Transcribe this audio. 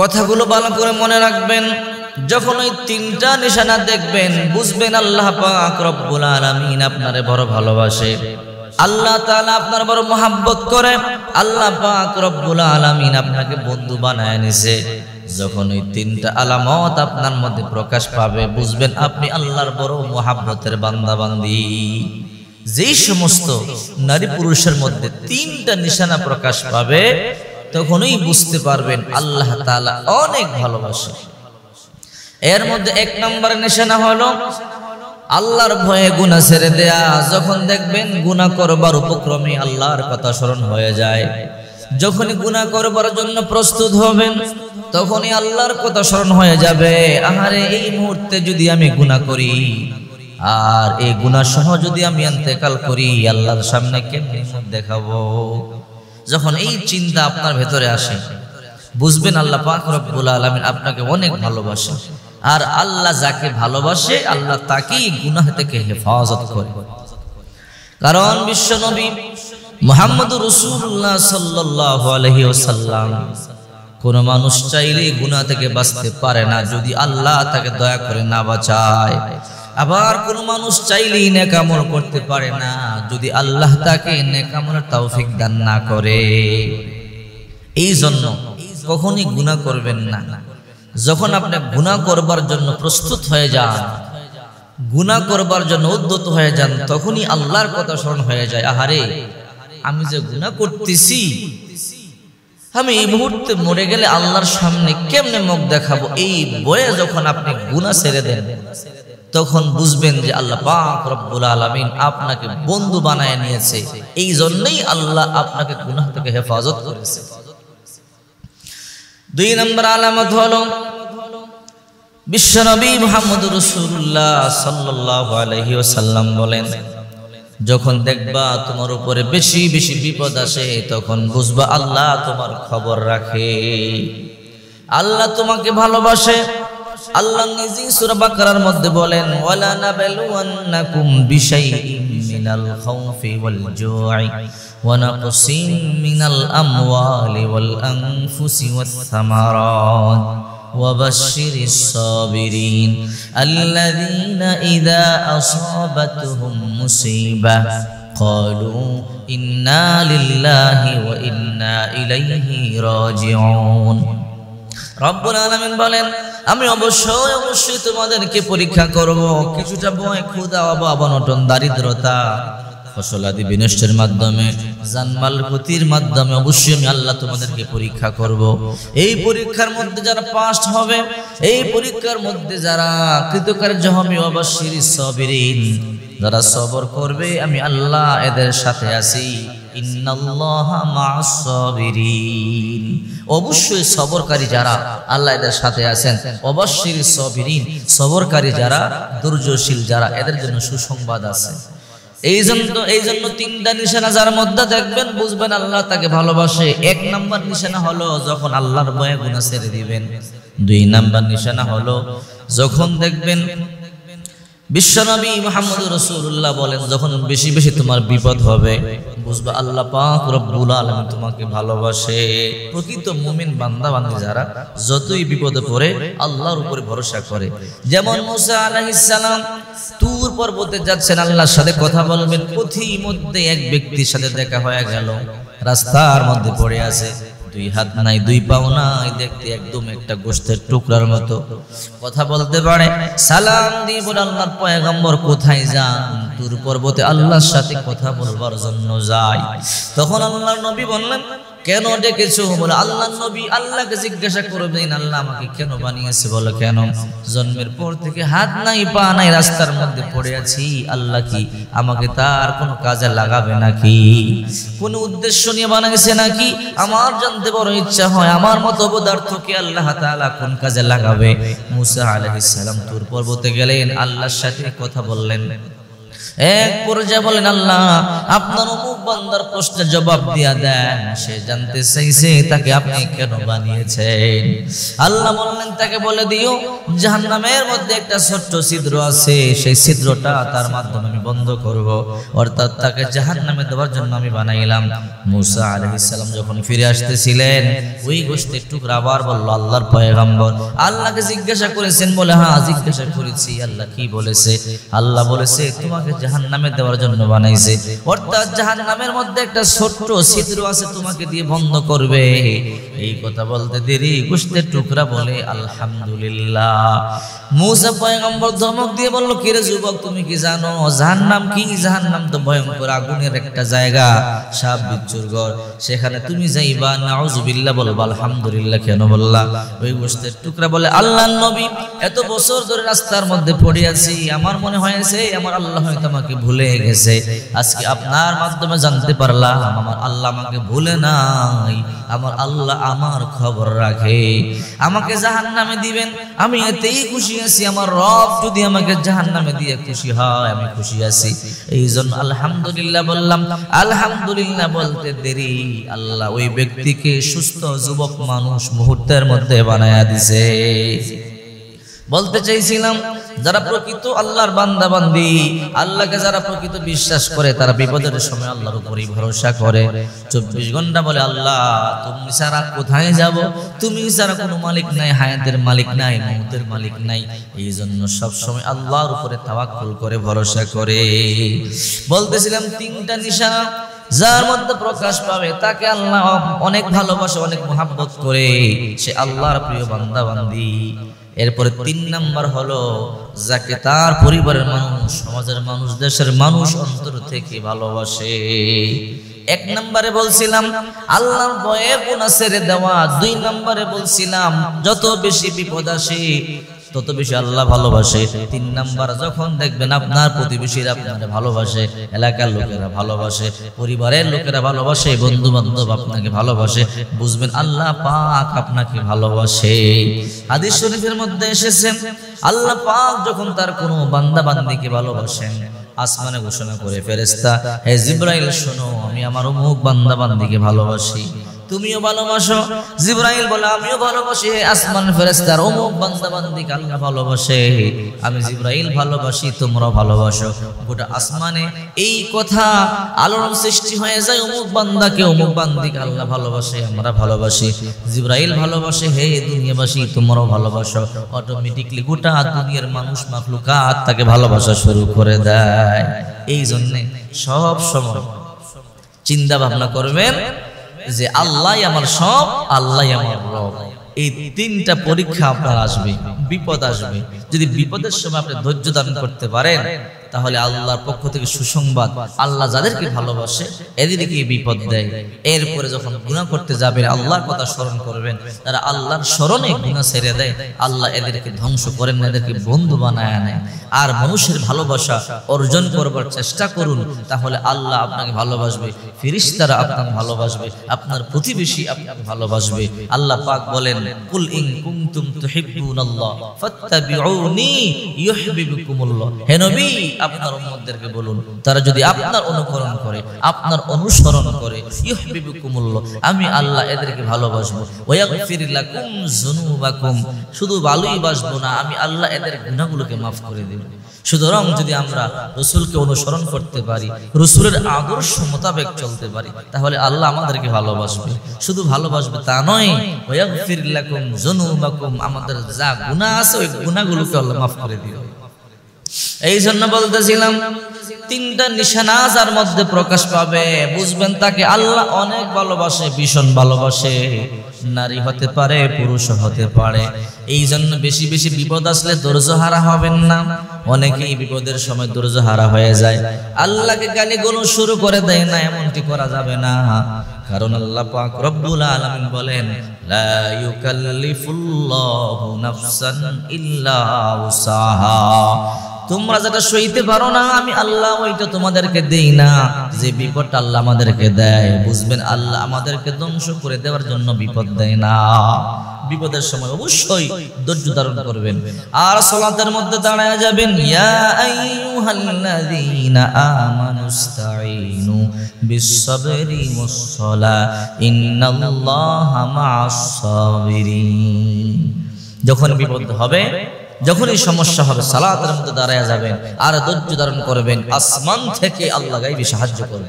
কথাগুলো ভালো করে মনে রাখবেন যখন ওই তিনটা নিশানা দেখবেন বুঝবেন আল্লাহ পাক রব্বুল আলামিন আপনারে বড় ভালোবাসে আল্লাহ তালা আপনার বড় মোহাব্বত করে আল্লাহ পাক রব্বুল আলামিন আপনাকে বন্ধু বানায় নিছে যখন ওই তিনটা আলামত আপনার মধ্যে প্রকাশ পাবে বুঝবেন আপনি আল্লাহর বড় মোহাব্বতের বান্দাবান্দি যেই সমস্ত নারী পুরুষের মধ্যে তিনটা নিশানা প্রকাশ পাবে তখনই বুঝতে পারবেন আল্লাহ তালা অনেক ভালোবাসে এর মধ্যে এক নম্বর নিশানা হলো আল্লাহর ভয়ে গুণা ছেড়ে দেয়া যখন দেখবেন গুণা করবার উপক্রমে আল্লাহর কথা স্মরণ হয়ে যায় যখনই গুণা করবার জন্য প্রস্তুত হবেন তখনই আল্লাহর কথা স্মরণ হয়ে যাবে আহারে এই মুহূর্তে যদি আমি গুণা করি আর এই গুণা সহ যদি আমি অন্তেকাল করি আল্লাহর সামনে কেমনি দেখাবো যখন এই চিন্তা আপনার ভেতরে আসে বুঝবেন আল্লাহ পাক রব্বুল আলমিন আপনাকে অনেক ভালোবাসে আর আল্লাহ যাকে ভালোবাসে আল্লাহ তাকেই গুনাহ থেকে হেফাজত করে কারণ বিশ্বনবী মোহাম্মদ রসুল্লাহ সাল্লাহ আলহি ওসাল্লাম কোন মানুষ চাইলে গুনাহ থেকে বাঁচতে পারে না যদি আল্লাহ তাকে দয়া করে না বাঁচায় আবার কোন মানুষ চাইলেই নেকামল করতে পারে না যদি আল্লাহ তাকে নেকামলের তৌফিক দান না করে এই জন্য কখনই গুণা করবেন না যখন আপনি গুণা করবার জন্য প্রস্তুত হয়ে যান গুণা করবার জন্য উদ্যত হয়ে যান তখনই আল্লাহর কথা স্মরণ হয়ে যায় আহারে আমি যে গুণা করতেছি আমি এই মুহূর্তে মরে গেলে আল্লাহর সামনে কেমনে মুখ দেখাবো এই বয়ে যখন আপনি গুণা ছেড়ে দেন তখন বুঝবেন যে আল্লাহ পাক রব্বুল আলমিন আপনাকে বন্ধু বানায় নিয়েছে এই জন্যই আল্লাহ আপনাকে গুনাহ থেকে হেফাজত করেছে দুই নম্বর আলামত হল বিশ্বনবী মোহাম্মদ রসুল্লাহ সাল্লাহ আলহি সাল্লাম বলেন যখন দেখবা তোমার উপরে বেশি বেশি বিপদ আসে তখন বুঝবা আল্লাহ তোমার খবর রাখে আল্লাহ তোমাকে ভালোবাসে আল্লাহ নিজে সূরা বাকারার মধ্যে বলেন ওয়ালা নাবলুয়ান্নাকুম বিশাইইন মিনাল খাউফি ওয়াল জুই ওয়া নাকসিম মিনাল আমওয়ালি ওয়াল আনফুসি ওয়াস সামারাত وبشر الصابرين الذين إذا أصابتهم مصيبة قالوا إنا لله وإنا إليه راجعون رب العالمين بلن আমি অবশ্যই অবশ্যই তোমাদেরকে পরীক্ষা করব কিছুটা বয় ক্ষুদা অভাব অনটন দারিদ্রতা ফসলাদি বিনষ্টের মাধ্যমে জানমাল ক্ষতির মাধ্যমে অবশ্যই আমি আল্লাহ তোমাদেরকে পরীক্ষা করব। এই পরীক্ষার মধ্যে যারা পাস হবে এই পরীক্ষার মধ্যে যারা কৃতকার্য হবে অবশ্যই সবিরিন যারা সবর করবে আমি আল্লাহ এদের সাথে আছি অবশ্যই সবরকারী যারা আল্লাহ এদের সাথে আছেন অবশ্যই সবিরিন সবরকারী যারা দুর্যশীল যারা এদের জন্য সুসংবাদ আছে এই জন্য এই জন্য তিনটা নিশানা যার মধ্যে দেখবেন বুঝবেন আল্লাহ তাকে ভালোবাসে এক নাম্বার নিশানা হলো যখন আল্লাহর বয়ে গুণা ছেড়ে দিবেন দুই নাম্বার নিশানা হলো যখন দেখবেন বিশ্বনবী মোহাম্মদ রসুল্লাহ বলেন যখন বেশি বেশি তোমার বিপদ হবে বুঝবা আল্লাহ পাক রব্বুল আলম তোমাকে ভালোবাসে প্রকৃত মুমিন বান্দা বান্ধব মানে যারা যতই বিপদে পড়ে আল্লাহর উপরে ভরসা করে যেমন মুসা আলাহিসাল্লাম তুর পর্বতে যাচ্ছেন আল্লাহর সাথে কথা বলবেন পথি এক ব্যক্তির সাথে দেখা হয়ে গেল রাস্তার মধ্যে পড়ে আছে দুই হাত নাই দুই পাও নাই দেখতে একদম একটা গোষ্ঠের টুকরার মতো কথা বলতে পারে সালাম দিব বলে আল্লাহর পয়গম্বর কোথায় যান তুর পর্বতে আল্লাহর সাথে কথা বলবার জন্য যায় তখন আল্লাহর নবী বললেন কেন ডেকেছো বলে আল্লাহ নবী আল্লাহকে জিজ্ঞাসা করবেন আল্লাহ আমাকে কেন বানিয়েছে বলো কেন জন্মের পর থেকে হাত নাই পা নাই রাস্তার মধ্যে পড়ে আছি আল্লাহ কি আমাকে তার কোনো কাজে লাগাবে নাকি কোনো উদ্দেশ্য নিয়ে বানাইছে নাকি আমার জানতে বড় ইচ্ছা হয় আমার মতো পদার্থকে আল্লাহ তাআলা কোন কাজে লাগাবে মুসা আলাইহিস সালাম পর্বতে গেলেন আল্লাহর সাথে কথা বললেন এক পর্যায়ে বলেন আল্লাহ আপনার অমুক বান্দার প্রশ্নের জবাব দিয়া দেন সে জানতে চাইছে তাকে আপনি কেন বানিয়েছেন আল্লাহ বললেন তাকে বলে দিও জাহান্নামের মধ্যে একটা ছোট্ট ছিদ্র আছে সেই ছিদ্রটা তার মাধ্যমে আমি বন্ধ করব অর্থাৎ তাকে জাহান্নামে দেওয়ার জন্য আমি বানাইলাম মুসা আলাইহিস সালাম যখন ফিরে আসতেছিলেন ওই গোষ্ঠীর টুকরা আবার বলল আল্লাহর পয়গম্বর আল্লাহকে জিজ্ঞাসা করেছেন বলে হ্যাঁ জিজ্ঞাসা করেছি আল্লাহ কি বলেছে আল্লাহ বলেছে তোমাকে জাহান নামে দেওয়ার জন্য বানাইছে অর্থাৎ জাহান নামের মধ্যে একটা ছোট্ট ছিদ্র আছে তোমাকে দিয়ে বন্ধ করবে এই কথা বলতে দেরি গুস্তের টুকরা বলে আলহামদুলিল্লাহ মুসা পয়গম্বর ধমক দিয়ে বলল কিরে যুবক তুমি কি জানো জাহান নাম কি জাহান নাম তো ভয়ঙ্কর আগুনের একটা জায়গা সাপ বিচ্ছুর ঘর সেখানে তুমি যাইবা নাউজুবিল্লাহ বলবা আলহামদুলিল্লাহ কেন বললা ওই গোস্তের টুকরা বলে আল্লাহ নবী এত বছর ধরে রাস্তার মধ্যে পড়ে আছি আমার মনে হয়েছে আমার আল্লাহ হয়তো আমাকে ভুলে গেছে আজকে আপনার মাধ্যমে জানতে পারলাম আমার আল্লাহ আমাকে ভুলে নাই আমার আল্লাহ আমার খবর রাখে আমাকে জাহান নামে দিবেন আমি এতেই খুশি আছি আমার রব যদি আমাকে জাহান নামে দিয়ে খুশি হয় আমি খুশি আছি এই জন্য আলহামদুলিল্লাহ বললাম আলহামদুলিল্লাহ বলতে দেরি আল্লাহ ওই ব্যক্তিকে সুস্থ যুবক মানুষ মুহূর্তের মধ্যে বানায় দিছে বলতে চাইছিলাম যারা প্রকৃত আল্লাহর বান্দা বান্দি আল্লাহকে যারা প্রকৃত বিশ্বাস করে তারা বিপদের সময় আল্লাহর উপরই ভরসা করে চব্বিশ ঘন্টা বলে আল্লাহ তুমি সারা কোথায় যাব তুমি সারা কোনো মালিক নাই হায়াতের মালিক নাই মৌতের মালিক নাই এই জন্য সবসময় আল্লাহর উপরে তাওয়াক্কুল করে ভরসা করে বলতেছিলাম তিনটা নিশানা যার মধ্যে প্রকাশ পাবে তাকে আল্লাহ অনেক ভালোবাসে অনেক মহাব্বত করে সে আল্লাহর প্রিয় বান্দা বান্দি এরপরে তিন নাম্বার হলো যাকে তার পরিবারের মানুষ সমাজের মানুষ দেশের মানুষ অন্তর থেকে ভালোবাসে এক নম্বরে বলছিলাম আল্লাহর ভয়ে গুণা ছেড়ে দেওয়া দুই নম্বরে বলছিলাম যত বেশি বিপদ আসে তত বেশি আল্লাহ ভালোবাসে তিন নাম্বার যখন দেখবেন আপনার প্রতিবেশীরা আপনার ভালোবাসে এলাকার লোকেরা ভালোবাসে পরিবারের লোকেরা ভালোবাসে বন্ধু বান্ধব আপনাকে ভালোবাসে বুঝবেন আল্লাহ পাক আপনাকে ভালোবাসে হাদিস শরীফের মধ্যে এসেছেন আল্লাহ পাক যখন তার কোনো বান্দা বান্দিকে ভালোবাসেন আসমানে ঘোষণা করে ফেরেস্তা হে জিব্রাইল শোনো আমি আমার অমুক বান্দা বান্দিকে ভালোবাসি তুমিও ভালোবাসো জিব্রাইল বলে আমিও ভালোবাসি আসমান ফেরেস্তার অমুক বান্দি কালকা ভালোবাসে আমি জিব্রাইল ভালোবাসি তোমরা ভালোবাসো গোটা আসমানে এই কথা আলোড়ন সৃষ্টি হয়ে যায় অমুক বান্দাকে অমুক বান্দি আল্লাহ ভালোবাসে আমরা ভালোবাসি জিব্রাইল ভালোবাসে হে দুনিয়াবাসী তোমরাও ভালোবাসো অটোমেটিকলি গোটা দুনিয়ার মানুষ আর তাকে ভালোবাসা শুরু করে দেয় এই জন্যে সব সময় চিন্তা ভাবনা করবেন যে আল্লাহ আমার সব আল্লাহ আমার রব এই তিনটা পরীক্ষা আপনার আসবে বিপদ আসবে যদি বিপদের সময় আপনি ধৈর্য দান করতে পারেন তাহলে আল্লাহর পক্ষ থেকে সুসংবাদ আল্লাহ যাদেরকে ভালোবাসে এদেরকে বিপদ দেয় এরপরে যখন গুণা করতে যাবেন আল্লাহর কথা স্মরণ করবেন তারা আল্লাহর স্মরণে গুণা ছেড়ে দেয় আল্লাহ এদেরকে ধ্বংস করেন এদেরকে বন্ধু বানায় আনে আর মানুষের ভালোবাসা অর্জন করবার চেষ্টা করুন তাহলে আল্লাহ আপনাকে ভালোবাসবে ফিরিস্তারা আপনাকে ভালোবাসবে আপনার প্রতিবেশী আপনাকে ভালোবাসবে আল্লাহ পাক বলেন কুল ইন কুমতুম তুহিব্বুনাল্লাহ ফাত্তাবিউনি ইউহিব্বুকুমুল্লাহ হে নবী আপনার উম্মতদেরকে বলুন তারা যদি আপনার অনুকরণ করে আপনার অনুসরণ করে ইহবিবুকুমুল্ল আমি আল্লাহ এদেরকে ভালোবাসবো ওয়াগফিরলাকুম যুনুবাকুম শুধু ভালোই বাসবো না আমি আল্লাহ এদের গুনাহগুলোকে মাফ করে দেব সুতরাং যদি আমরা রসুলকে অনুসরণ করতে পারি রসুলের আদর্শ মোতাবেক চলতে পারি তাহলে আল্লাহ আমাদেরকে ভালোবাসবে শুধু ভালোবাসবে তা নয় আমাদের যা গুণা আছে ওই গুণাগুলোকে আল্লাহ মাফ করে দিবে এই জন্য বলতেছিলাম তিনটা নিশানা যার মধ্যে প্রকাশ পাবে বুঝবেন তাকে আল্লাহ অনেক ভালোবাসে ভীষণ ভালোবাসে নারী হতে পারে পুরুষ হতে পারে এই জন্য বেশি বেশি বিপদ আসলে ধৈর্য হারা হবেন না অনেকেই বিপদের সময় ধৈর্য হারা হয়ে যায় আল্লাহকে গালি গুলো শুরু করে দেয় না এমনটি করা যাবে না কারণ আল্লাহ পাক রব্বুল আলামিন বলেন লা ইউকাল্লিফুল্লাহু নাফসান ইল্লা উসাহা তোমরা যেটা সইতে পারো না আমি আল্লাহ ওইটা তোমাদেরকে দেই না যে বিপদটা আল্লাহ আমাদেরকে দেয় বুঝবেন আল্লাহ আমাদেরকে ধ্বংস করে দেওয়ার জন্য বিপদ দেয় না বিপদের সময় অবশ্যই ধৈর্য ধারণ করবেন আর সলাতের মধ্যে দাঁড়ায় যাবেন ইয়া আইয়ুহাল্লাযীনা আমানুস্তাঈনু বিসসাবরি ওয়াস-সালাহ ইন্নাল্লাহা মা'আস-সাবিরিন যখন বিপদ হবে যখনই সমস্যা হবে সালাতের মধ্যে দাঁড়ায় যাবেন আর ধৈর্য ধারণ করবেন আসমান থেকে আল্লাহ গাইবে সাহায্য করবেন